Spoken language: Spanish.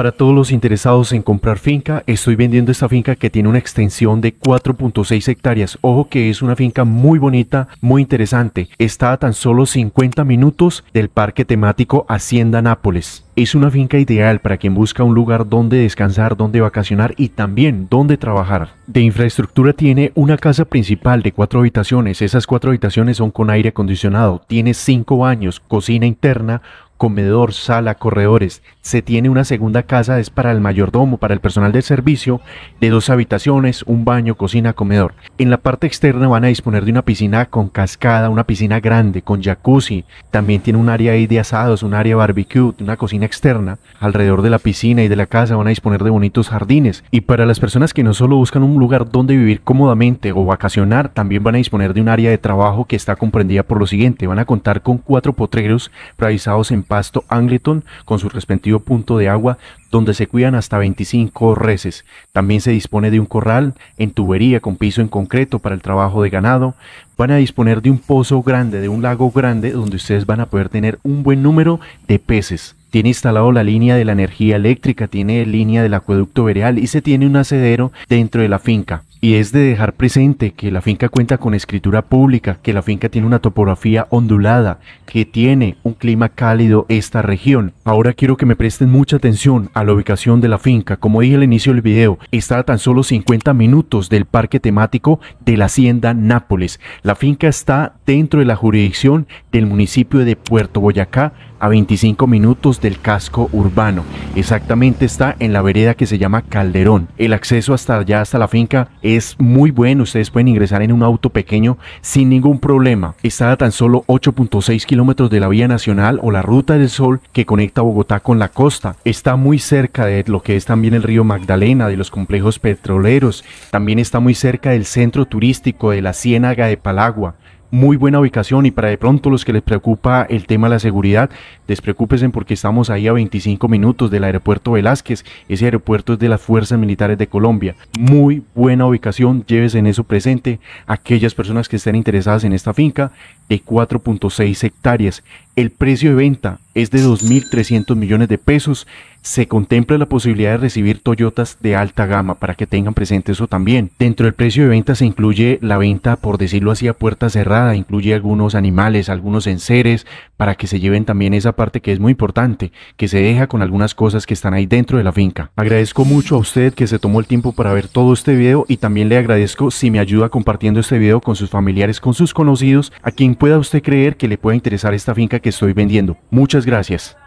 Para todos los interesados en comprar finca, estoy vendiendo esta finca que tiene una extensión de 4.6 hectáreas. Ojo que es una finca muy bonita, muy interesante. Está a tan solo 50 minutos del parque temático Hacienda Nápoles. Es una finca ideal para quien busca un lugar donde descansar, donde vacacionar y también donde trabajar. De infraestructura tiene una casa principal de cuatro habitaciones. Esas cuatro habitaciones son con aire acondicionado. Tiene cinco baños, cocina interna, comedor, sala, corredores. Se tiene una segunda casa, es para el mayordomo, para el personal del servicio, de dos habitaciones, un baño, cocina, comedor. En la parte externa van a disponer de una piscina con cascada, una piscina grande, con jacuzzi. También tiene un área de asados, un área barbecue, una cocina externa. Alrededor de la piscina y de la casa van a disponer de bonitos jardines. Y para las personas que no solo buscan un lugar donde vivir cómodamente o vacacionar, también van a disponer de un área de trabajo que está comprendida por lo siguiente. Van a contar con cuatro potreros realizados en Pasto Angleton con su respectivo punto de agua donde se cuidan hasta 25 reses. También se dispone de un corral en tubería con piso en concreto para el trabajo de ganado. Van a disponer de un pozo grande, de un lago grande donde ustedes van a poder tener un buen número de peces tiene instalado la línea de la energía eléctrica, tiene línea del acueducto boreal y se tiene un acedero dentro de la finca. Y es de dejar presente que la finca cuenta con escritura pública, que la finca tiene una topografía ondulada, que tiene un clima cálido esta región. Ahora quiero que me presten mucha atención a la ubicación de la finca. Como dije al inicio del video, está a tan solo 50 minutos del parque temático de la hacienda Nápoles. La finca está dentro de la jurisdicción del municipio de Puerto Boyacá, a 25 minutos del casco urbano. Exactamente está en la vereda que se llama Calderón. El acceso hasta allá, hasta la finca, es muy bueno. Ustedes pueden ingresar en un auto pequeño sin ningún problema. Está a tan solo 8.6 kilómetros de la vía nacional o la ruta del sol que conecta Bogotá con la costa. Está muy cerca de lo que es también el río Magdalena, de los complejos petroleros. También está muy cerca del centro turístico de la Ciénaga de Palagua muy buena ubicación y para de pronto los que les preocupa el tema de la seguridad, despreocúpense porque estamos ahí a 25 minutos del aeropuerto Velázquez. Ese aeropuerto es de las Fuerzas Militares de Colombia. Muy buena ubicación, llévese en eso presente aquellas personas que estén interesadas en esta finca de 4.6 hectáreas. El precio de venta es de 2.300 millones de pesos. Se contempla la posibilidad de recibir Toyotas de alta gama para que tengan presente eso también. Dentro del precio de venta se incluye la venta, por decirlo así, a puerta cerrada. Incluye algunos animales, algunos enseres, para que se lleven también esa parte que es muy importante, que se deja con algunas cosas que están ahí dentro de la finca. Agradezco mucho a usted que se tomó el tiempo para ver todo este video y también le agradezco si me ayuda compartiendo este video con sus familiares, con sus conocidos, a quien pueda usted creer que le pueda interesar esta finca que estoy vendiendo. Muchas gracias.